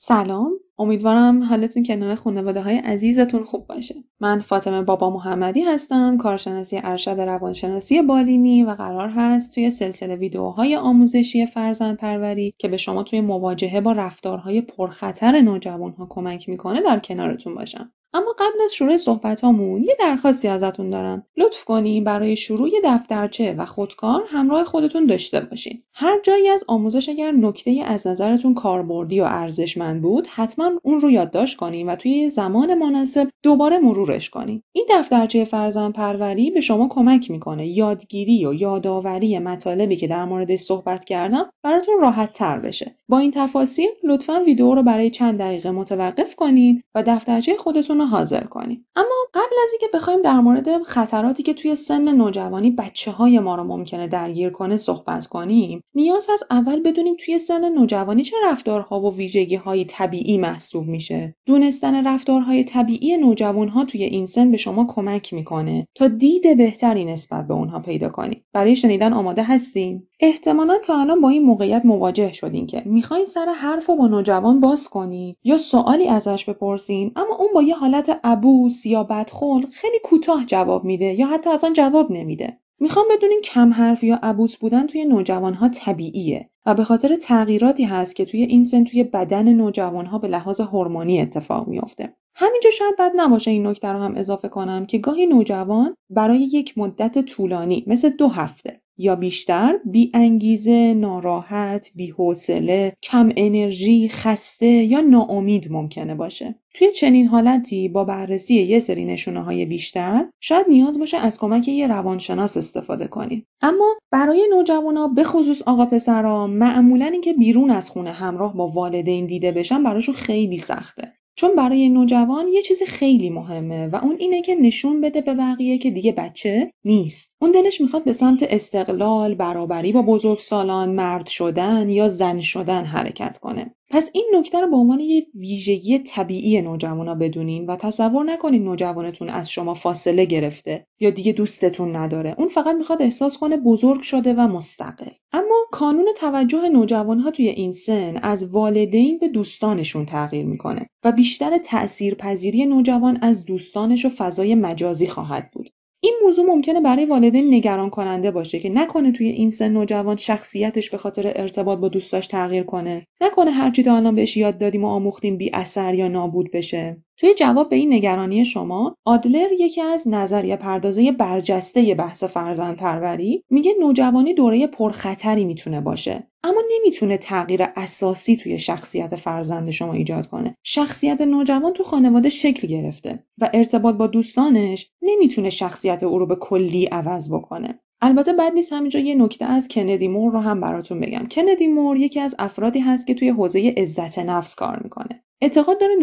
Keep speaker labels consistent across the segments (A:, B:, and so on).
A: سلام امیدوارم حالتون کنار خانواده های عزیزتون خوب باشه من فاطمه بابا محمدی هستم کارشناسی ارشد روانشناسی بالینی و قرار هست توی سلسله ویدیوهای آموزشی پروری که به شما توی مواجهه با رفتارهای پرخطر نوجوانها کمک میکنه در کنارتون باشم اما قبل از شروع صحبتامون یه درخواستی ازتون دارم لطف کنین برای شروع دفترچه و خودکار همراه خودتون داشته باشین هر جایی از آموزش اگر نکته از نظرتون کاربردی و ارزشمند بود حتما اون رو یادداشت کنین و توی زمان مناسب دوباره مرورش کنین این دفترچه فرزن پروری به شما کمک میکنه یادگیری و یادآوری مطالبی که در موردش صحبت کردم براتون راحت تر بشه با این تفاصیل لطفا ویدیو رو برای چند دقیقه متوقف کنین و دفترچه خودتون رو حاضر کنیم اما قبل از اینکه بخوایم در مورد خطراتی که توی سن نوجوانی بچه های ما رو ممکنه درگیر کنه صحبت کنیم نیاز از اول بدونیم توی سن نوجوانی چه رفتارها و ویژگی های طبیعی محسوب میشه دونستن رفتارهای طبیعی نوجوانها توی این سن به شما کمک میکنه تا دید بهتری نسبت به اونها پیدا کنیم برای شنیدن آماده هستین احتمالا تا الان با این موقعیت مواجه شدین که میخواین سر حرف و با نوجوان باز کنین یا سوالی ازش بپرسین اما اون با یه حالت ابوس یا بدخل خیلی کوتاه جواب میده یا حتی اصلا جواب نمیده میخوام بدونین کم حرف یا عبوس بودن توی نوجوانها طبیعیه و به خاطر تغییراتی هست که توی این سن توی بدن نوجوانها به لحاظ هورمونی اتفاق میافته همینجا شاید بد نباشه این نکته رو هم اضافه کنم که گاهی نوجوان برای یک مدت طولانی مثل دو هفته یا بیشتر بی انگیزه، ناراحت، بی حوصله، کم انرژی، خسته یا ناامید ممکنه باشه. توی چنین حالتی با بررسی یه سری نشونه های بیشتر شاید نیاز باشه از کمک یه روانشناس استفاده کنید اما برای نوجوانا به خصوص آقا پسرا معمولا اینکه بیرون از خونه همراه با والدین دیده بشن براشون خیلی سخته چون برای نوجوان یه چیز خیلی مهمه و اون اینه که نشون بده به بقیه که دیگه بچه نیست اون دلش میخواد به سمت استقلال برابری با بزرگسالان مرد شدن یا زن شدن حرکت کنه پس این نکته رو به عنوان یه ویژگی طبیعی نوجوانا بدونین و تصور نکنین نوجوانتون از شما فاصله گرفته یا دیگه دوستتون نداره اون فقط میخواد احساس کنه بزرگ شده و مستقل اما کانون توجه نوجوانها توی این سن از والدین به دوستانشون تغییر میکنه و بیشتر تأثیر پذیری نوجوان از دوستانش و فضای مجازی خواهد بود این موضوع ممکنه برای والدین نگران کننده باشه که نکنه توی این سن نوجوان شخصیتش به خاطر ارتباط با دوستاش تغییر کنه نکنه هرچی تا الان بهش یاد دادیم و آموختیم بی اثر یا نابود بشه توی جواب به این نگرانی شما آدلر یکی از نظریه پردازه برجسته بحث فرزند پروری میگه نوجوانی دوره پرخطری میتونه باشه اما نمیتونه تغییر اساسی توی شخصیت فرزند شما ایجاد کنه شخصیت نوجوان تو خانواده شکل گرفته و ارتباط با دوستانش نمیتونه شخصیت او رو به کلی عوض بکنه البته بعد نیست همینجا یه نکته از کندی مور رو هم براتون بگم کندی مور یکی از افرادی هست که توی حوزه عزت نفس کار میکنه اعتقاد داره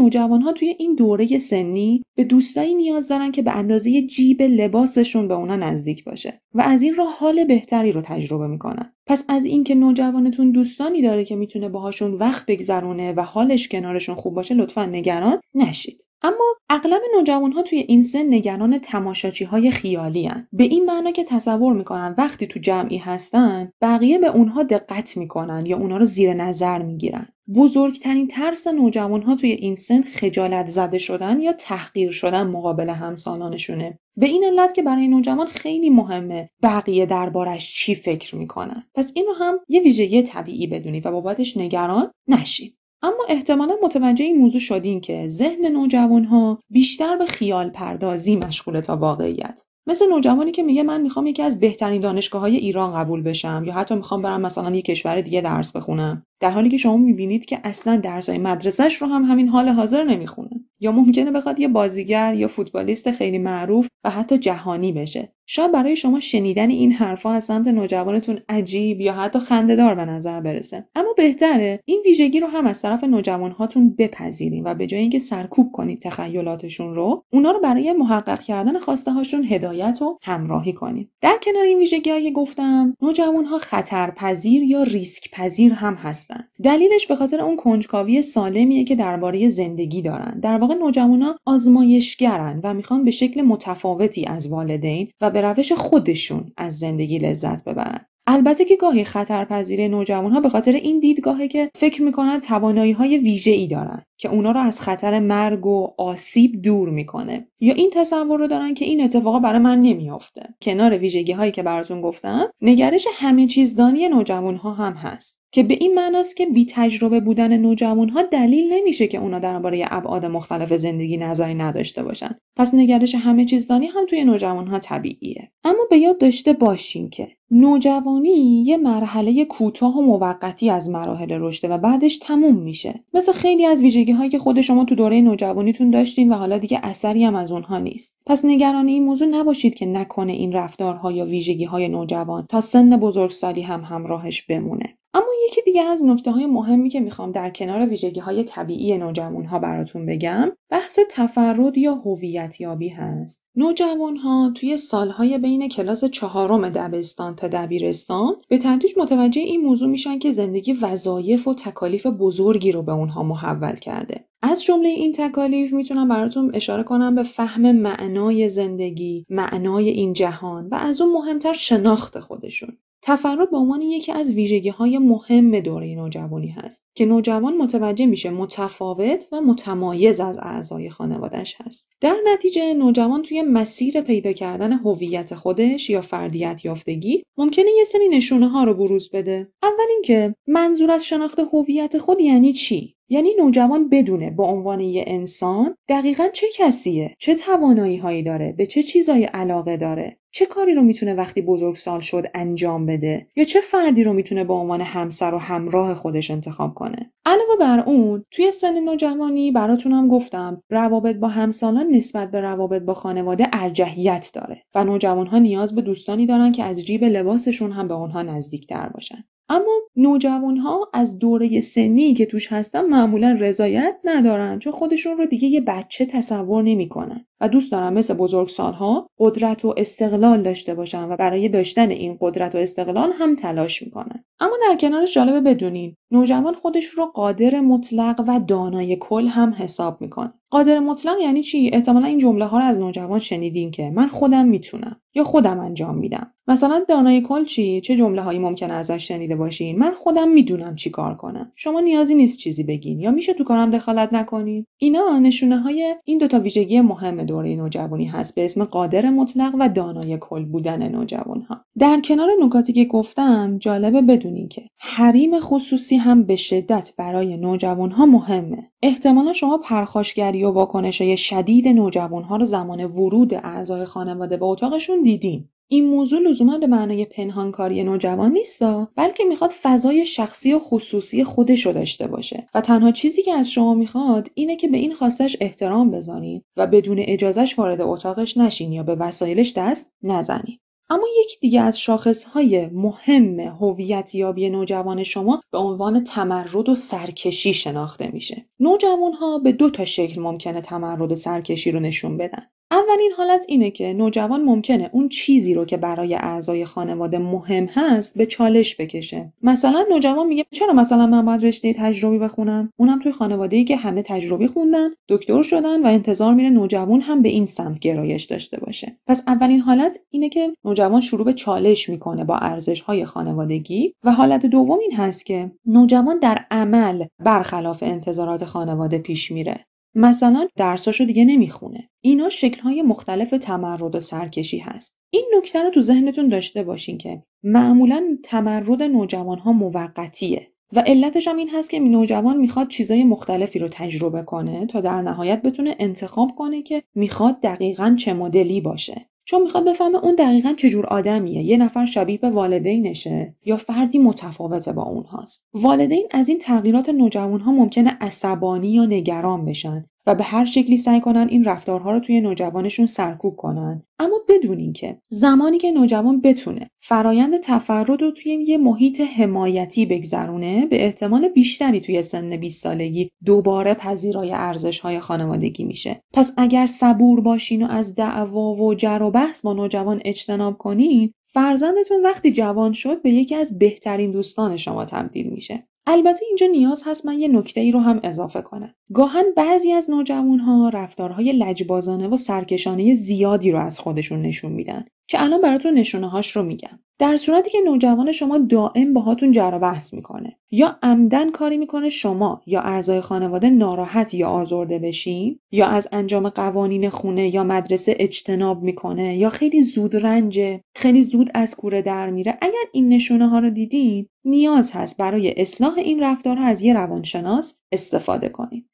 A: ها توی این دوره سنی به دوستایی نیاز دارن که به اندازه جیب لباسشون به اونا نزدیک باشه و از این راه حال بهتری رو تجربه میکنن پس از اینکه نوجوانتون دوستانی داره که میتونه باهاشون وقت بگذرونه و حالش کنارشون خوب باشه لطفا نگران نشید اما اغلب نوجوان ها توی این سن نگران تماشاچی های خیالی هن. به این معنا که تصور میکنن وقتی تو جمعی هستن بقیه به اونها دقت میکنن یا اونها رو زیر نظر میگیرن بزرگترین ترس نوجوان ها توی این سن خجالت زده شدن یا تحقیر شدن مقابل همسالانشونه به این علت که برای نوجوان خیلی مهمه بقیه دربارش چی فکر میکنن پس اینو هم یه ویژگی طبیعی بدونید و بابتش نگران نشید اما احتمالا متوجه این موضوع شدین که ذهن نوجوانها بیشتر به خیال پردازی مشغوله تا واقعیت مثل نوجوانی که میگه من میخوام یکی از بهترین دانشگاه های ایران قبول بشم یا حتی میخوام برم مثلا یه کشور دیگه درس بخونم در حالی که شما میبینید که اصلا درس های مدرسهش رو هم همین حال حاضر نمیخونه یا ممکنه بخواد یه بازیگر یا فوتبالیست خیلی معروف و حتی جهانی بشه شاید برای شما شنیدن این حرفا از سمت نوجوانتون عجیب یا حتی خندهدار به نظر برسه اما بهتره این ویژگی رو هم از طرف نوجوانهاتون بپذیریم و به جای اینکه سرکوب کنید تخیلاتشون رو اونا رو برای محقق کردن خواسته هاشون هدایت و همراهی کنید در کنار این ویژگی های گفتم نوجوانها خطرپذیر یا ریسک پذیر هم هستن دلیلش به خاطر اون کنجکاوی سالمیه که درباره زندگی دارن در واقع نوجوانا آزمایشگرن و میخوان به شکل متفاوتی از والدین و به روش خودشون از زندگی لذت ببرن البته که گاهی خطرپذیری نوجوان ها به خاطر این دیدگاهه که فکر میکنن توانایی های ویژه ای دارن که اونا رو از خطر مرگ و آسیب دور میکنه یا این تصور رو دارن که این اتفاقا برای من نمیافته کنار ویژگی هایی که براتون گفتم نگرش همه چیزدانی نوجوان ها هم هست که به این معناست که بی تجربه بودن نوجوان ها دلیل نمیشه که اونا درباره ابعاد مختلف زندگی نظری نداشته باشن پس نگرش همه چیزدانی هم توی نوجوان ها طبیعیه اما به یاد داشته باشین که نوجوانی یه مرحله کوتاه و موقتی از مراحل رشده و بعدش تموم میشه مثل خیلی از ویژگی هایی که خود شما تو دوره نوجوانیتون داشتین و حالا دیگه اثری هم از اونها نیست پس نگران این موضوع نباشید که نکنه این رفتارها یا ویژگی های نوجوان تا سن بزرگسالی هم همراهش بمونه اما یکی دیگه از نکته های مهمی که میخوام در کنار ویژگی های طبیعی نوجوان ها براتون بگم بحث تفرد یا هویت یابی هست. نوجوان ها توی سالهای بین کلاس چهارم دبستان تا دبیرستان به تدریج متوجه این موضوع میشن که زندگی وظایف و تکالیف بزرگی رو به اونها محول کرده از جمله این تکالیف میتونم براتون اشاره کنم به فهم معنای زندگی، معنای این جهان و از اون مهمتر شناخت خودشون. تفرد به عنوان یکی از ویژگی های مهم دوره نوجوانی هست که نوجوان متوجه میشه متفاوت و متمایز از اعضای خانوادش هست در نتیجه نوجوان توی مسیر پیدا کردن هویت خودش یا فردیت یافتگی ممکنه یه سری نشونه ها رو بروز بده اول اینکه منظور از شناخت هویت خود یعنی چی یعنی نوجوان بدونه به عنوان یه انسان دقیقا چه کسیه چه توانایی هایی داره به چه چیزایی علاقه داره چه کاری رو میتونه وقتی بزرگسال شد انجام بده یا چه فردی رو میتونه به عنوان همسر و همراه خودش انتخاب کنه علاوه بر اون توی سن نوجوانی براتون هم گفتم روابط با همسالان نسبت به روابط با خانواده ارجحیت داره و نوجوانها نیاز به دوستانی دارن که از جیب لباسشون هم به اونها نزدیکتر باشن اما نوجوان ها از دوره سنی که توش هستن معمولا رضایت ندارن چون خودشون رو دیگه یه بچه تصور نمیکنن و دوست دارم مثل سالها قدرت و استقلال داشته باشن و برای داشتن این قدرت و استقلال هم تلاش میکنن اما در کنارش جالبه بدونین نوجوان خودش رو قادر مطلق و دانای کل هم حساب میکن قادر مطلق یعنی چی احتمالا این جمله ها رو از نوجوان شنیدین که من خودم میتونم یا خودم انجام میدم مثلا دانای کل چی چه جمله هایی ممکنه ازش شنیده باشین من خودم میدونم چی کار کنم شما نیازی نیست چیزی بگین یا میشه تو کارم دخالت نکنین اینا نشونه های این دوتا ویژگی مهم دوره نوجوانی هست به اسم قادر مطلق و دانای کل بودن نوجوان ها در کنار نکاتی که گفتم جالبه بدونین که حریم خصوصی هم به شدت برای نوجوان ها مهمه احتمالا شما پرخاشگری و واکنش شدید نوجوان ها رو زمان ورود اعضای خانواده به اتاقشون دیدین این موضوع لزوما به معنای پنهانکاری نوجوان نیستا بلکه میخواد فضای شخصی و خصوصی خودش رو داشته باشه و تنها چیزی که از شما میخواد اینه که به این خواستش احترام بزنید و بدون اجازهش وارد اتاقش نشین یا به وسایلش دست نزنید اما یکی دیگه از شاخصهای مهم هویت یابی نوجوان شما به عنوان تمرد و سرکشی شناخته میشه. نوجوانها به دو تا شکل ممکنه تمرد و سرکشی رو نشون بدن. اولین حالت اینه که نوجوان ممکنه اون چیزی رو که برای اعضای خانواده مهم هست به چالش بکشه مثلا نوجوان میگه چرا مثلا من باید رشته تجربی بخونم اونم توی خانواده ای که همه تجربی خوندن دکتر شدن و انتظار میره نوجوان هم به این سمت گرایش داشته باشه پس اولین حالت اینه که نوجوان شروع به چالش میکنه با ارزش های خانوادگی و حالت دوم این هست که نوجوان در عمل برخلاف انتظارات خانواده پیش میره مثلا درساشو دیگه نمیخونه اینا شکلهای مختلف تمرد و سرکشی هست این نکته رو تو ذهنتون داشته باشین که معمولا تمرد ها موقتیه و علتش هم این هست که نوجوان میخواد چیزای مختلفی رو تجربه کنه تا در نهایت بتونه انتخاب کنه که میخواد دقیقا چه مدلی باشه چون میخواد بفهمه اون دقیقا چجور آدمیه یه نفر شبیه به والدینشه یا فردی متفاوته با اونهاست والدین از این تغییرات نوجوانها ممکنه عصبانی یا نگران بشن و به هر شکلی سعی کنن این رفتارها رو توی نوجوانشون سرکوب کنن اما بدون اینکه زمانی که نوجوان بتونه فرایند تفرد رو توی یه محیط حمایتی بگذرونه به احتمال بیشتری توی سن 20 سالگی دوباره پذیرای ارزش های خانوادگی میشه پس اگر صبور باشین و از دعوا و جر و بحث با نوجوان اجتناب کنین فرزندتون وقتی جوان شد به یکی از بهترین دوستان شما تبدیل میشه البته اینجا نیاز هست من یه نکته ای رو هم اضافه کنم. گاهن بعضی از نوجوان ها رفتارهای لجبازانه و سرکشانه زیادی رو از خودشون نشون میدن که الان براتون نشونه هاش رو میگم. در صورتی که نوجوان شما دائم باهاتون جر و بحث میکنه یا عمدن کاری میکنه شما یا اعضای خانواده ناراحت یا آزرده بشین یا از انجام قوانین خونه یا مدرسه اجتناب میکنه یا خیلی زود رنجه خیلی زود از کوره در میره اگر این نشونه ها رو دیدید نیاز هست برای اصلاح این رفتارها از یه روانشناس استفاده کنید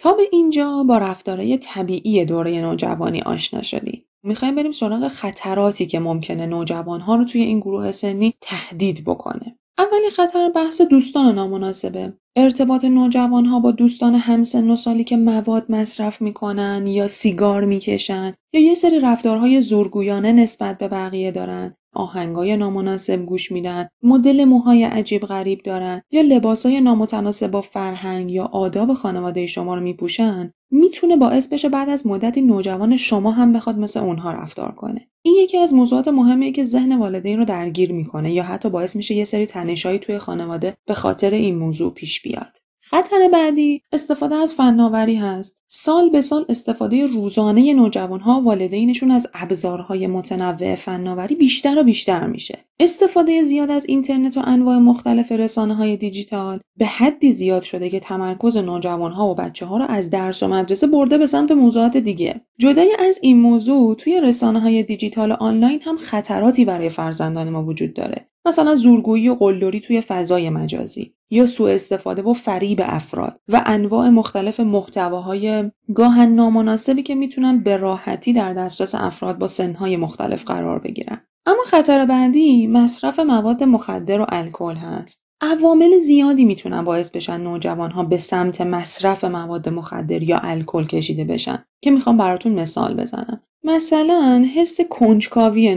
A: تا به اینجا با رفتارهای طبیعی دوره نوجوانی آشنا شدیم میخوایم بریم سراغ خطراتی که ممکنه نوجوانها رو توی این گروه سنی تهدید بکنه اولی خطر بحث دوستان نامناسبه. ارتباط نوجوان ها با دوستان همسن و سالی که مواد مصرف میکنن یا سیگار میکشن یا یه سری رفتارهای زورگویانه نسبت به بقیه دارن آهنگای نامناسب گوش میدن، مدل موهای عجیب غریب دارن یا لباسای نامتناسب با فرهنگ یا آداب خانواده شما رو میپوشن، میتونه باعث بشه بعد از مدتی نوجوان شما هم بخواد مثل اونها رفتار کنه این یکی از موضوعات مهمیه که ذهن والدین رو درگیر میکنه یا حتی باعث میشه یه سری تنشایی توی خانواده به خاطر این موضوع پیش بیاد خطر بعدی استفاده از فناوری هست سال به سال استفاده روزانه نوجوانها و والدینشون از ابزارهای متنوع فناوری بیشتر و بیشتر میشه استفاده زیاد از اینترنت و انواع مختلف رسانه های دیجیتال به حدی زیاد شده که تمرکز نوجوانها و بچه ها رو از درس و مدرسه برده به سمت موضوعات دیگه جدای از این موضوع توی رسانه های دیجیتال آنلاین هم خطراتی برای فرزندان ما وجود داره مثلا زورگویی و قلدری توی فضای مجازی یا سوء استفاده و فریب افراد و انواع مختلف محتواهای گاهن نامناسبی که میتونن به راحتی در دسترس افراد با سنهای مختلف قرار بگیرن اما خطر بعدی مصرف مواد مخدر و الکل هست عوامل زیادی میتونن باعث بشن نوجوان ها به سمت مصرف مواد مخدر یا الکل کشیده بشن که میخوام براتون مثال بزنم مثلا حس کنجکاوی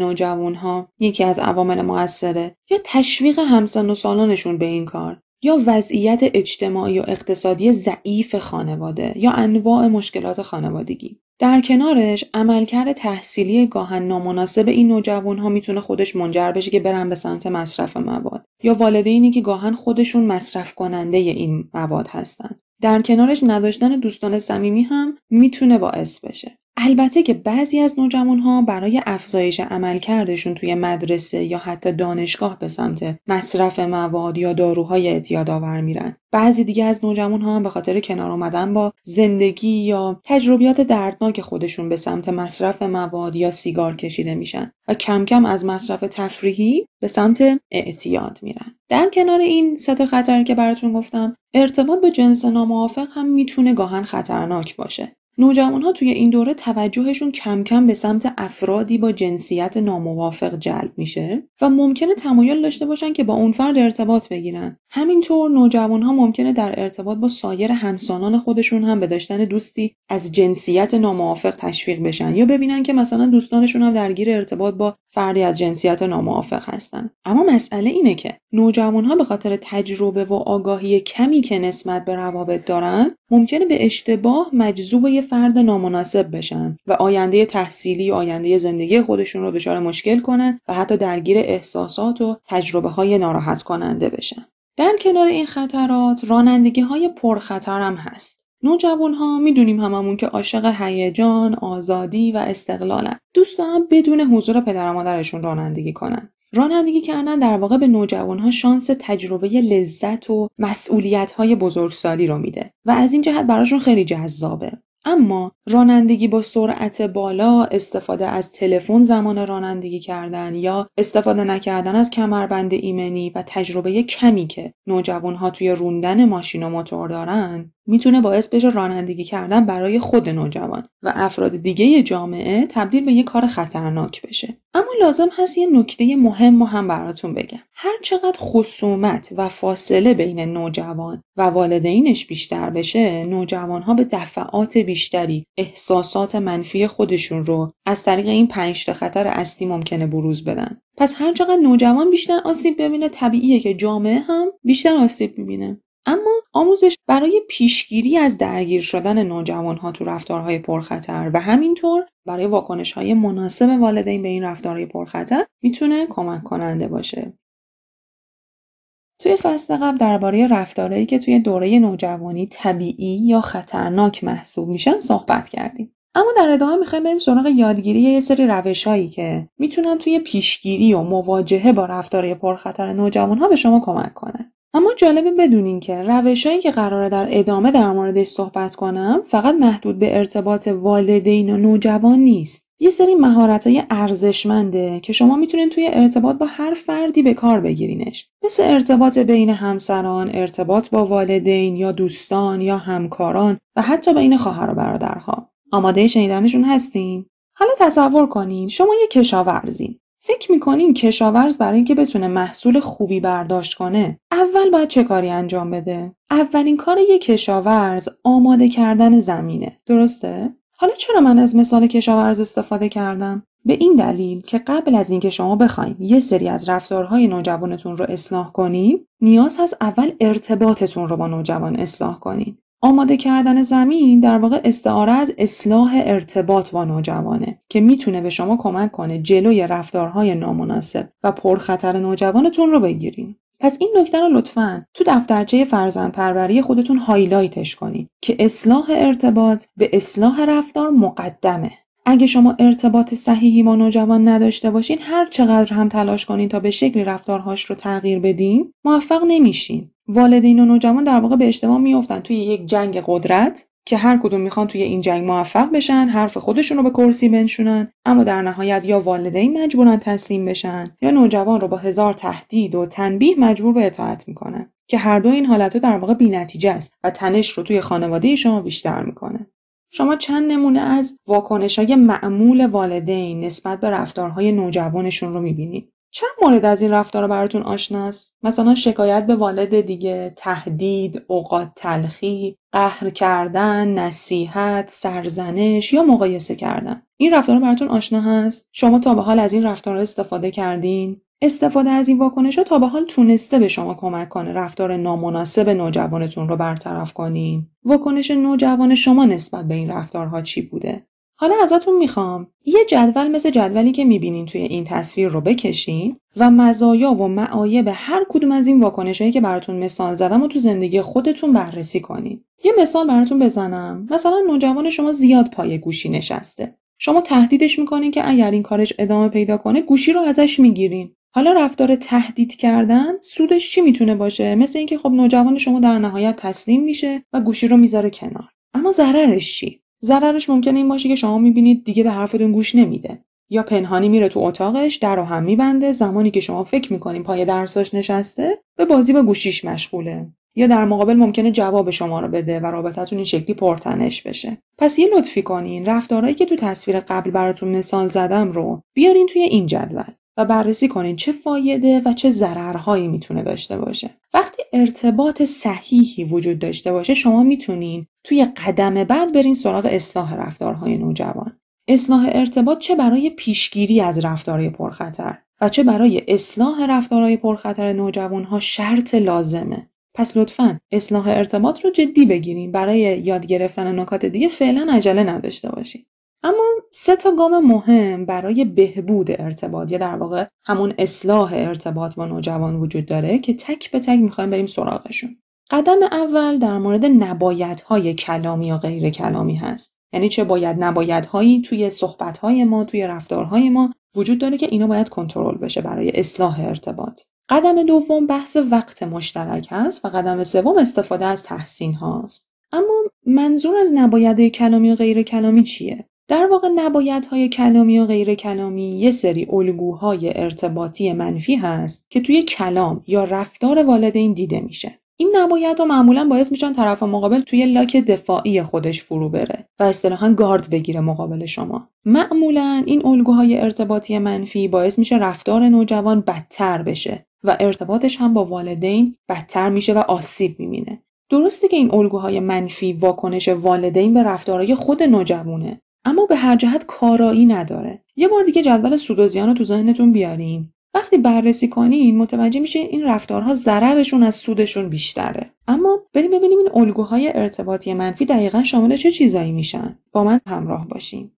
A: ها یکی از عوامل موثره یا تشویق همسن و سالانشون به این کار یا وضعیت اجتماعی و اقتصادی ضعیف خانواده یا انواع مشکلات خانوادگی در کنارش عملکرد تحصیلی گاهن نامناسب این ها میتونه خودش منجر بشه که برن به سمت مصرف مواد یا والدینی که گاهن خودشون مصرف کننده این مواد هستند. در کنارش نداشتن دوستان صمیمی هم میتونه باعث بشه البته که بعضی از نوجوان ها برای افزایش عملکردشون توی مدرسه یا حتی دانشگاه به سمت مصرف مواد یا داروهای آور میرن. بعضی دیگه از نوجوان ها به خاطر کنار آمدن با زندگی یا تجربیات دردناک خودشون به سمت مصرف مواد یا سیگار کشیده میشن و کم کم از مصرف تفریحی به سمت اعتیاد میرن. در کنار این سطح خطری که براتون گفتم ارتباط به جنس ناموافق هم میتونه گاهن خطرناک باشه نوجوان ها توی این دوره توجهشون کم کم به سمت افرادی با جنسیت ناموافق جلب میشه و ممکنه تمایل داشته باشن که با اون فرد ارتباط بگیرن. همینطور نوجوان ها ممکنه در ارتباط با سایر همسانان خودشون هم به داشتن دوستی از جنسیت ناموافق تشویق بشن یا ببینن که مثلا دوستانشون هم درگیر ارتباط با فردی از جنسیت ناموافق هستن. اما مسئله اینه که نوجوان ها به خاطر تجربه و آگاهی کمی که نسبت به روابط دارن ممکنه به اشتباه مجذوب یه فرد نامناسب بشن و آینده تحصیلی آینده زندگی خودشون رو دچار مشکل کنن و حتی درگیر احساسات و تجربه های ناراحت کننده بشن در کنار این خطرات رانندگی های هم هست نوجوان ها میدونیم هممون که عاشق هیجان، آزادی و استقلالن. دوست دارن بدون حضور پدر و مادرشون رانندگی کنن. رانندگی کردن در واقع به نوجوانها شانس تجربه لذت و مسئولیت های بزرگسالی رو میده و از این جهت براشون خیلی جذابه اما رانندگی با سرعت بالا استفاده از تلفن زمان رانندگی کردن یا استفاده نکردن از کمربند ایمنی و تجربه کمی که نوجوانها توی روندن ماشین و موتور دارن میتونه باعث بشه رانندگی کردن برای خود نوجوان و افراد دیگه جامعه تبدیل به یه کار خطرناک بشه اما لازم هست یه نکته مهم رو هم براتون بگم هر چقدر خصومت و فاصله بین نوجوان و والدینش بیشتر بشه ها به دفعات بیشتری احساسات منفی خودشون رو از طریق این پنج تا خطر اصلی ممکنه بروز بدن پس هر چقدر نوجوان بیشتر آسیب ببینه طبیعیه که جامعه هم بیشتر آسیب ببینه اما آموزش برای پیشگیری از درگیر شدن نوجوانها تو رفتارهای پرخطر و همینطور برای واکنش های مناسب والدین به این رفتارهای پرخطر میتونه کمک کننده باشه. توی فصل قبل درباره رفتارهایی که توی دوره نوجوانی طبیعی یا خطرناک محسوب میشن صحبت کردیم. اما در ادامه میخوایم بریم سراغ یادگیری یه سری روشهایی که میتونن توی پیشگیری و مواجهه با رفتارهای پرخطر نوجوانها به شما کمک کنن. اما جالبه بدونین که روشهایی که قراره در ادامه در موردش صحبت کنم فقط محدود به ارتباط والدین و نوجوان نیست. یه سری مهارت های ارزشمنده که شما میتونین توی ارتباط با هر فردی به کار بگیرینش مثل ارتباط بین همسران، ارتباط با والدین یا دوستان یا همکاران و حتی بین خواهر و برادرها آماده شنیدنشون هستین؟ حالا تصور کنین شما یه کشاورزین فکر میکنین کشاورز برای اینکه بتونه محصول خوبی برداشت کنه اول باید چه کاری انجام بده اولین کار یک کشاورز آماده کردن زمینه درسته حالا چرا من از مثال کشاورز استفاده کردم به این دلیل که قبل از اینکه شما بخواید یه سری از رفتارهای نوجوانتون رو اصلاح کنید نیاز هست اول ارتباطتون رو با نوجوان اصلاح کنید. آماده کردن زمین در واقع استعاره از اصلاح ارتباط با نوجوانه که میتونه به شما کمک کنه جلوی رفتارهای نامناسب و پرخطر نوجوانتون رو بگیرین. پس این نکته رو لطفا تو دفترچه فرزند پروری خودتون هایلایتش کنید که اصلاح ارتباط به اصلاح رفتار مقدمه. اگه شما ارتباط صحیحی با نوجوان نداشته باشین هر چقدر هم تلاش کنین تا به شکلی رفتارهاش رو تغییر بدین موفق نمیشین والدین و نوجوان در واقع به اشتباه میافتن توی یک جنگ قدرت که هر کدوم میخوان توی این جنگ موفق بشن حرف خودشون رو به کرسی بنشونن اما در نهایت یا والدین مجبورن تسلیم بشن یا نوجوان رو با هزار تهدید و تنبیه مجبور به اطاعت میکنن که هر دو این حالت در واقع بینتیجه است و تنش رو توی خانواده شما بیشتر میکنه شما چند نمونه از واکنش های معمول والدین نسبت به رفتارهای نوجوانشون رو میبینید. چند مورد از این رفتار براتون آشناست؟ مثلا شکایت به والد دیگه، تهدید، اوقات تلخی، قهر کردن، نصیحت، سرزنش یا مقایسه کردن. این رفتارها براتون آشنا هست؟ شما تا به حال از این رفتارها استفاده کردین؟ استفاده از این ها تا به حال تونسته به شما کمک کنه رفتار نامناسب نوجوانتون رو برطرف کنین. واکنش نوجوان شما نسبت به این رفتارها چی بوده؟ حالا ازتون میخوام یه جدول مثل جدولی که میبینین توی این تصویر رو بکشین و مزایا و معایب هر کدوم از این واکنشهایی که براتون مثال زدم و تو زندگی خودتون بررسی کنین. یه مثال براتون بزنم. مثلا نوجوان شما زیاد پای گوشی نشسته. شما تهدیدش میکنین که اگر این کارش ادامه پیدا کنه گوشی رو ازش میگیرین حالا رفتار تهدید کردن سودش چی میتونه باشه مثل اینکه خب نوجوان شما در نهایت تسلیم میشه و گوشی رو میذاره کنار اما ضررش چی ضررش ممکنه این باشه که شما میبینید دیگه به حرفتون گوش نمیده یا پنهانی میره تو اتاقش در رو هم میبنده زمانی که شما فکر میکنین پای درساش نشسته به بازی با گوشیش مشغوله یا در مقابل ممکنه جواب شما رو بده و رابطتون این شکلی پرتنش بشه پس یه لطفی کنین رفتارهایی که تو تصویر قبل براتون مثال زدم رو بیارین توی این جدول و بررسی کنین چه فایده و چه ضررهایی میتونه داشته باشه وقتی ارتباط صحیحی وجود داشته باشه شما میتونین توی قدم بعد برین سراغ اصلاح رفتارهای نوجوان اصلاح ارتباط چه برای پیشگیری از رفتارهای پرخطر و چه برای اصلاح رفتارهای پرخطر نوجوانها شرط لازمه پس لطفا اصلاح ارتباط رو جدی بگیریم برای یاد گرفتن نکات دیگه فعلا عجله نداشته باشید. اما سه تا گام مهم برای بهبود ارتباط یا در واقع همون اصلاح ارتباط با نوجوان وجود داره که تک به تک میخوایم بریم سراغشون قدم اول در مورد نبایدهای کلامی یا غیر کلامی هست یعنی چه باید نبایدهایی توی صحبتهای ما توی رفتارهای ما وجود داره که اینا باید کنترل بشه برای اصلاح ارتباط قدم دوم بحث وقت مشترک هست و قدم سوم استفاده از تحسین هاست اما منظور از نبایدهای کلامی و غیر کلامی چیه در واقع های کلامی و غیر کلامی یه سری الگوهای ارتباطی منفی هست که توی کلام یا رفتار والدین دیده میشه. این نباید و معمولا باعث میشن طرف مقابل توی لاک دفاعی خودش فرو بره و اصطلاحا گارد بگیره مقابل شما معمولا این الگوهای ارتباطی منفی باعث میشه رفتار نوجوان بدتر بشه و ارتباطش هم با والدین بدتر میشه و آسیب میبینه درسته که این الگوهای منفی واکنش والدین به رفتارهای خود نوجوانه اما به هر جهت کارایی نداره یه بار دیگه جدول زیان رو تو ذهنتون بیارین وقتی بررسی کنین متوجه میشین این رفتارها ضررشون از سودشون بیشتره اما بریم ببینیم این الگوهای ارتباطی منفی دقیقا شامل چه چیزایی میشن با من همراه باشین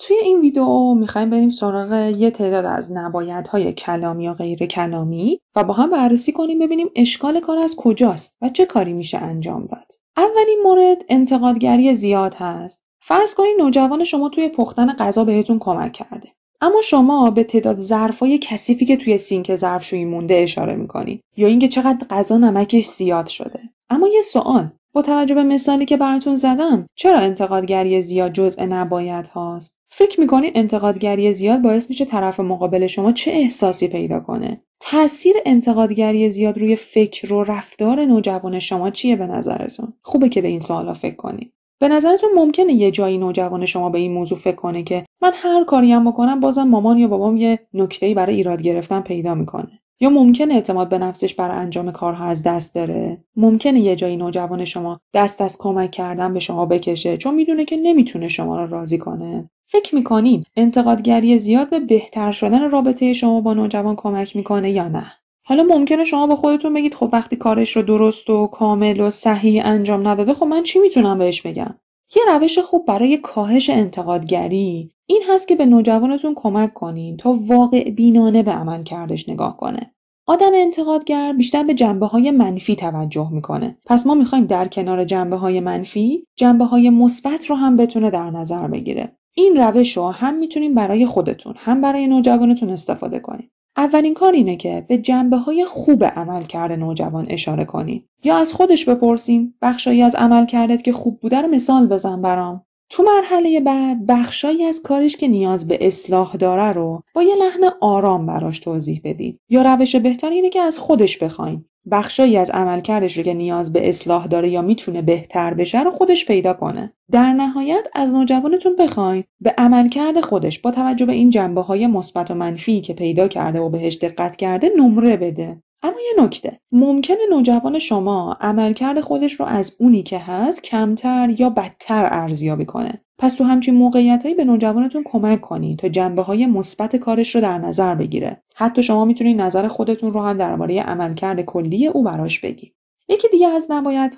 A: توی این ویدیو میخوایم بریم سراغ یه تعداد از نبایدهای کلامی یا غیر کلامی و با هم بررسی کنیم ببینیم اشکال کار از کجاست و چه کاری میشه انجام داد. اولین مورد انتقادگری زیاد هست فرض کنید نوجوان شما توی پختن غذا بهتون کمک کرده اما شما به تعداد ظرفای کثیفی که توی سینک ظرفشویی مونده اشاره میکنید یا اینکه چقدر غذا نمکش زیاد شده اما یه سوال با توجه به مثالی که براتون زدم چرا انتقادگری زیاد جزء نباید هاست فکر میکنید انتقادگری زیاد باعث میشه طرف مقابل شما چه احساسی پیدا کنه تاثیر انتقادگری زیاد روی فکر و رفتار نوجوان شما چیه به نظرتون خوبه که به این سوالا فکر کنید به نظرتون ممکنه یه جایی نوجوان شما به این موضوع فکر کنه که من هر کاری هم بکنم بازم مامان یا بابام یه نکته‌ای برای ایراد گرفتن پیدا میکنه یا ممکنه اعتماد به نفسش برای انجام کارها از دست بره ممکنه یه جایی نوجوان شما دست از کمک کردن به شما بکشه چون میدونه که نمیتونه شما را راضی کنه فکر میکنین انتقادگری زیاد به بهتر شدن رابطه شما با نوجوان کمک میکنه یا نه حالا ممکنه شما به خودتون بگید خب وقتی کارش رو درست و کامل و صحیح انجام نداده خب من چی میتونم بهش بگم یه روش خوب برای کاهش انتقادگری این هست که به نوجوانتون کمک کنین تا واقع بینانه به عمل کردش نگاه کنه آدم انتقادگر بیشتر به جنبه های منفی توجه میکنه. پس ما میخوایم در کنار جنبه های منفی، جنبه های مثبت رو هم بتونه در نظر بگیره. این روش رو هم میتونیم برای خودتون، هم برای نوجوانتون استفاده کنیم. اولین کار اینه که به جنبه های خوب عمل کرده نوجوان اشاره کنی. یا از خودش بپرسین بخشایی از عمل کردت که خوب بوده رو مثال بزن برام تو مرحله بعد بخشایی از کارش که نیاز به اصلاح داره رو با یه لحن آرام براش توضیح بدید یا روش بهتر اینه که از خودش بخواین بخشایی از عملکردش رو که نیاز به اصلاح داره یا میتونه بهتر بشه رو خودش پیدا کنه در نهایت از نوجوانتون بخواین به عملکرد خودش با توجه به این جنبه های مثبت و منفی که پیدا کرده و بهش دقت کرده نمره بده اما یه نکته ممکنه نوجوان شما عملکرد خودش رو از اونی که هست کمتر یا بدتر ارزیابی کنه پس تو همچین موقعیتهایی به نوجوانتون کمک کنید تا جنبه های مثبت کارش رو در نظر بگیره حتی شما میتونید نظر خودتون رو هم درباره عملکرد کلی او براش بگید یکی دیگه از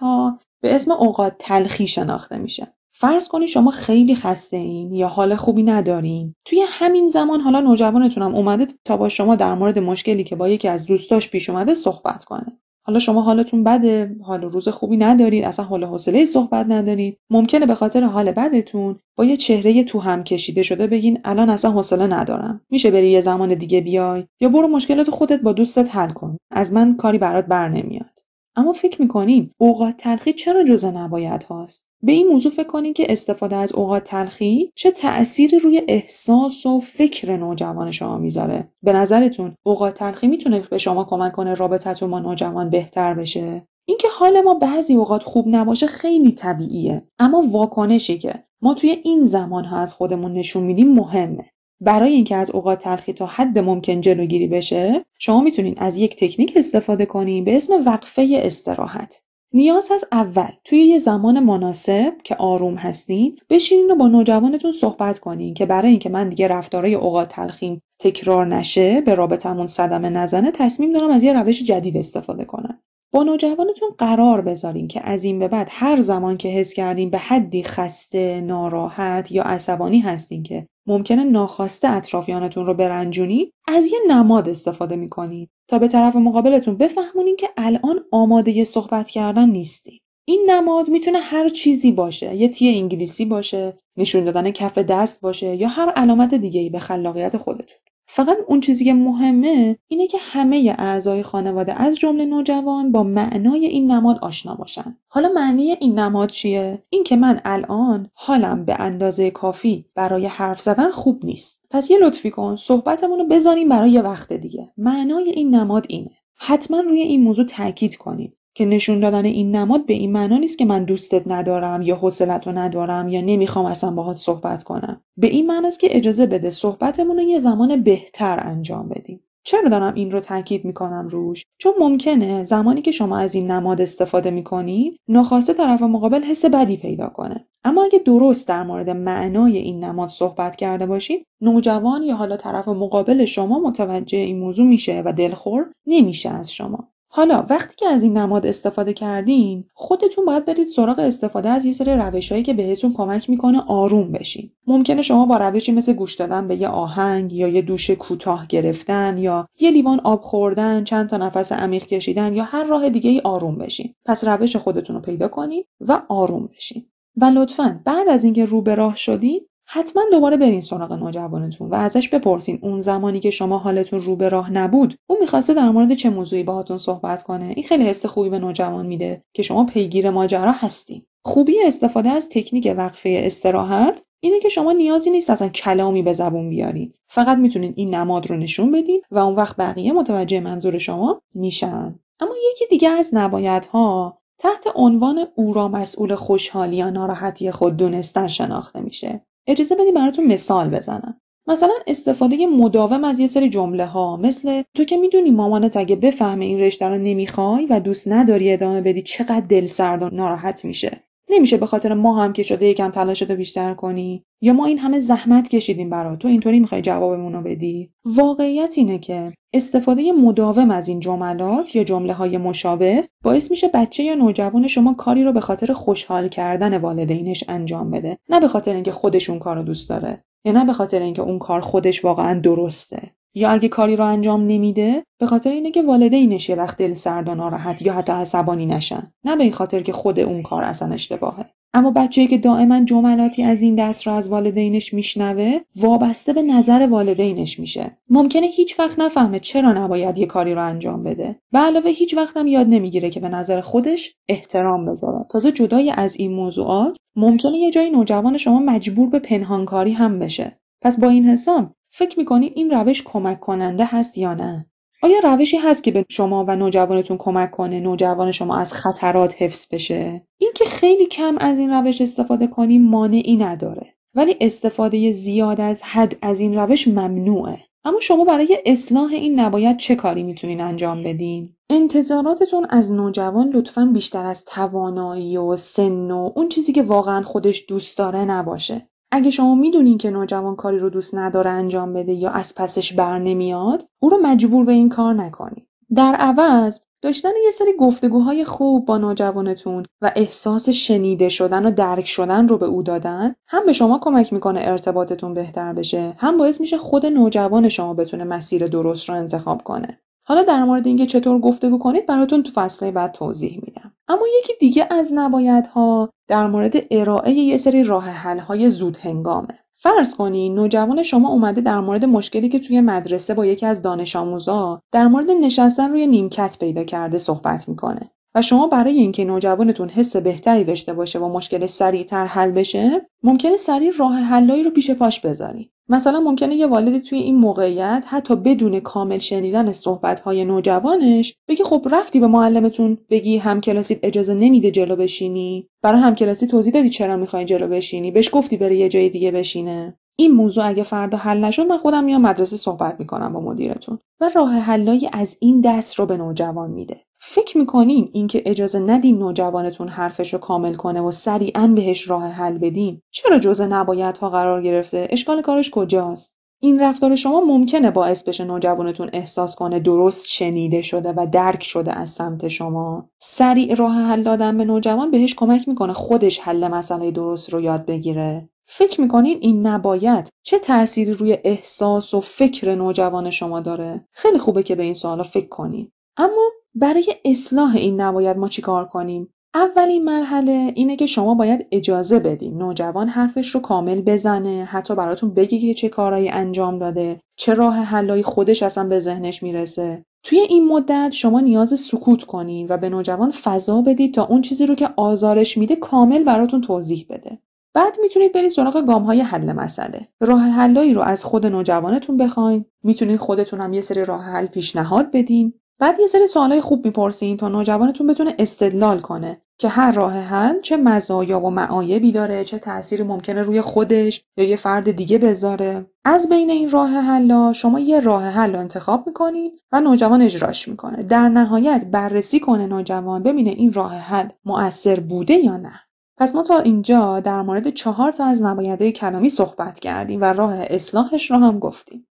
A: ها به اسم اوقات تلخی شناخته میشه فرض کنید شما خیلی خسته این یا حال خوبی ندارین توی همین زمان حالا نوجوانتونم اومده تا با شما در مورد مشکلی که با یکی از دوستاش پیش اومده صحبت کنه حالا شما حالتون بده حال روز خوبی ندارید اصلا حال حوصله صحبت ندارید ممکنه به خاطر حال بدتون با یه چهره تو هم کشیده شده بگین الان اصلا حوصله ندارم میشه بری یه زمان دیگه بیای یا برو مشکلات خودت با دوستت حل کن از من کاری برات بر نمیاد اما فکر میکنین اوقات تلخی چرا جزء نباید هاست به این موضوع فکر کنید که استفاده از اوقات تلخی چه تأثیری روی احساس و فکر نوجوان شما میذاره به نظرتون اوقات تلخی میتونه به شما کمک کنه رابطتون با نوجوان بهتر بشه اینکه حال ما بعضی اوقات خوب نباشه خیلی طبیعیه اما واکنشی که ما توی این زمان ها از خودمون نشون میدیم مهمه برای اینکه از اوقات تلخی تا حد ممکن جلوگیری بشه شما میتونین از یک تکنیک استفاده کنید به اسم وقفه استراحت نیاز از اول توی یه زمان مناسب که آروم هستین بشینین و با نوجوانتون صحبت کنین که برای اینکه من دیگه رفتارای اوقات تلخیم تکرار نشه به رابطمون صدمه نزنه تصمیم دارم از یه روش جدید استفاده کنم با نوجوانتون قرار بذارین که از این به بعد هر زمان که حس کردین به حدی خسته، ناراحت یا عصبانی هستین که ممکنه ناخواسته اطرافیانتون رو برنجونید، از یه نماد استفاده میکنید تا به طرف مقابلتون بفهمونین که الان آماده صحبت کردن نیستین. این نماد میتونه هر چیزی باشه یه تیه انگلیسی باشه نشون دادن کف دست باشه یا هر علامت دیگه ای به خلاقیت خودتون فقط اون چیزی که مهمه اینه که همه اعضای خانواده از جمله نوجوان با معنای این نماد آشنا باشن. حالا معنی این نماد چیه؟ این که من الان حالم به اندازه کافی برای حرف زدن خوب نیست. پس یه لطفی کن صحبتمون رو بذاریم برای یه وقت دیگه. معنای این نماد اینه. حتما روی این موضوع تاکید کنید که نشون دادن این نماد به این معنا نیست که من دوستت ندارم یا حوصلت رو ندارم یا نمیخوام اصلا باهات صحبت کنم به این معناست که اجازه بده صحبتمون رو یه زمان بهتر انجام بدیم چرا دارم این رو تاکید میکنم روش چون ممکنه زمانی که شما از این نماد استفاده میکنید ناخواسته طرف مقابل حس بدی پیدا کنه اما اگه درست در مورد معنای این نماد صحبت کرده باشید نوجوان یا حالا طرف مقابل شما متوجه این موضوع میشه و دلخور نمیشه از شما حالا وقتی که از این نماد استفاده کردین خودتون باید برید سراغ استفاده از یه سری روشهایی که بهتون کمک میکنه آروم بشین ممکنه شما با روشی مثل گوش دادن به یه آهنگ یا یه دوش کوتاه گرفتن یا یه لیوان آب خوردن چند تا نفس عمیق کشیدن یا هر راه دیگه ای آروم بشین پس روش خودتون رو پیدا کنین و آروم بشین و لطفا بعد از اینکه رو به راه شدین حتما دوباره برین سراغ نوجوانتون و ازش بپرسین اون زمانی که شما حالتون رو به راه نبود او میخواسته در مورد چه موضوعی باهاتون صحبت کنه این خیلی حس خوبی به نوجوان میده که شما پیگیر ماجرا هستین خوبی استفاده از تکنیک وقفه استراحت اینه که شما نیازی نیست اصلا کلامی به زبون بیارین فقط میتونین این نماد رو نشون بدین و اون وقت بقیه متوجه منظور شما میشن اما یکی دیگه از نبایدها تحت عنوان او را مسئول خوشحالی یا ناراحتی خود دونستن شناخته میشه اجازه بدید براتون مثال بزنم مثلا استفاده مداوم از یه سری جمله ها مثل تو که میدونی مامانت اگه بفهمه این رشته رو نمیخوای و دوست نداری ادامه بدی چقدر دل سرد و ناراحت میشه نمیشه به خاطر ما هم که شده یکم تلاشتو بیشتر کنی یا ما این همه زحمت کشیدیم برات تو اینطوری میخوای جوابمون رو بدی واقعیت اینه که استفاده مداوم از این جملات یا جمله های مشابه باعث میشه بچه یا نوجوان شما کاری رو به خاطر خوشحال کردن والدینش انجام بده نه به خاطر اینکه خودشون کار رو دوست داره یا نه به خاطر اینکه اون کار خودش واقعا درسته یا اگه کاری رو انجام نمیده به خاطر اینه که والدینش یه وقت دل سرد و ناراحت یا حتی عصبانی نشن نه به این خاطر که خود اون کار اصلا اشتباهه اما بچه‌ای که دائما جملاتی از این دست رو از والدینش میشنوه وابسته به نظر والدینش میشه ممکنه هیچ وقت نفهمه چرا نباید یه کاری رو انجام بده و علاوه هیچ هم یاد نمیگیره که به نظر خودش احترام بذاره تازه جدای از این موضوعات ممکنه یه جای نوجوان شما مجبور به پنهانکاری هم بشه پس با این حساب فکر میکنی این روش کمک کننده هست یا نه آیا روشی هست که به شما و نوجوانتون کمک کنه نوجوان شما از خطرات حفظ بشه اینکه خیلی کم از این روش استفاده کنیم مانعی نداره ولی استفاده زیاد از حد از این روش ممنوعه اما شما برای اصلاح این نباید چه کاری میتونین انجام بدین انتظاراتتون از نوجوان لطفا بیشتر از توانایی و سن و اون چیزی که واقعا خودش دوست داره نباشه اگه شما میدونین که نوجوان کاری رو دوست نداره انجام بده یا از پسش بر نمیاد او رو مجبور به این کار نکنید در عوض داشتن یه سری گفتگوهای خوب با نوجوانتون و احساس شنیده شدن و درک شدن رو به او دادن هم به شما کمک میکنه ارتباطتون بهتر بشه هم باعث میشه خود نوجوان شما بتونه مسیر درست رو انتخاب کنه حالا در مورد اینکه چطور گفتگو کنید براتون تو فصله بعد توضیح میدم اما یکی دیگه از نبایدها در مورد ارائه یه سری راه های زود هنگامه فرض کنین نوجوان شما اومده در مورد مشکلی که توی مدرسه با یکی از دانش آموزا در مورد نشستن روی نیمکت پیدا کرده صحبت میکنه و شما برای اینکه نوجوانتون حس بهتری داشته باشه و مشکل سریعتر حل بشه ممکنه سریع راه حلایی رو پیش پاش بذاری مثلا ممکنه یه والدی توی این موقعیت حتی بدون کامل شنیدن صحبت‌های نوجوانش بگی خب رفتی به معلمتون بگی همکلاسیت اجازه نمیده جلو بشینی برای همکلاسی توضیح دادی چرا میخوای جلو بشینی بهش گفتی بره یه جای دیگه بشینه این موضوع اگه فردا حل نشد من خودم میام مدرسه صحبت میکنم با مدیرتون و راه حلایی از این دست رو به نوجوان میده فکر میکنین اینکه اجازه ندین نوجوانتون حرفش رو کامل کنه و سریعا بهش راه حل بدین چرا جزء نباید ها قرار گرفته اشکال کارش کجاست این رفتار شما ممکنه باعث بشه نوجوانتون احساس کنه درست شنیده شده و درک شده از سمت شما سریع راه حل دادن به نوجوان بهش کمک میکنه خودش حل مسئله درست رو یاد بگیره فکر میکنین این نباید چه تأثیری روی احساس و فکر نوجوان شما داره؟ خیلی خوبه که به این سوالا فکر کنین. اما برای اصلاح این نباید ما چیکار کنیم؟ اولین مرحله اینه که شما باید اجازه بدین نوجوان حرفش رو کامل بزنه حتی براتون بگی که چه کارایی انجام داده چه راه حلایی خودش اصلا به ذهنش میرسه توی این مدت شما نیاز سکوت کنین و به نوجوان فضا بدید تا اون چیزی رو که آزارش میده کامل براتون توضیح بده بعد میتونید برید سراغ گام های حل مسئله راه حلایی رو از خود نوجوانتون بخواین میتونید خودتون هم یه سری راه حل پیشنهاد بدین بعد یه سری سوالای خوب میپرسین تا نوجوانتون بتونه استدلال کنه که هر راه حل چه مزایا و معایبی داره چه تأثیری ممکنه روی خودش یا یه فرد دیگه بذاره از بین این راه حلا شما یه راه حل رو انتخاب میکنین و نوجوان اجراش میکنه در نهایت بررسی کنه نوجوان ببینه این راه حل مؤثر بوده یا نه پس ما تا اینجا در مورد چهار تا از نمایندهای کلامی صحبت کردیم و راه اصلاحش رو هم گفتیم.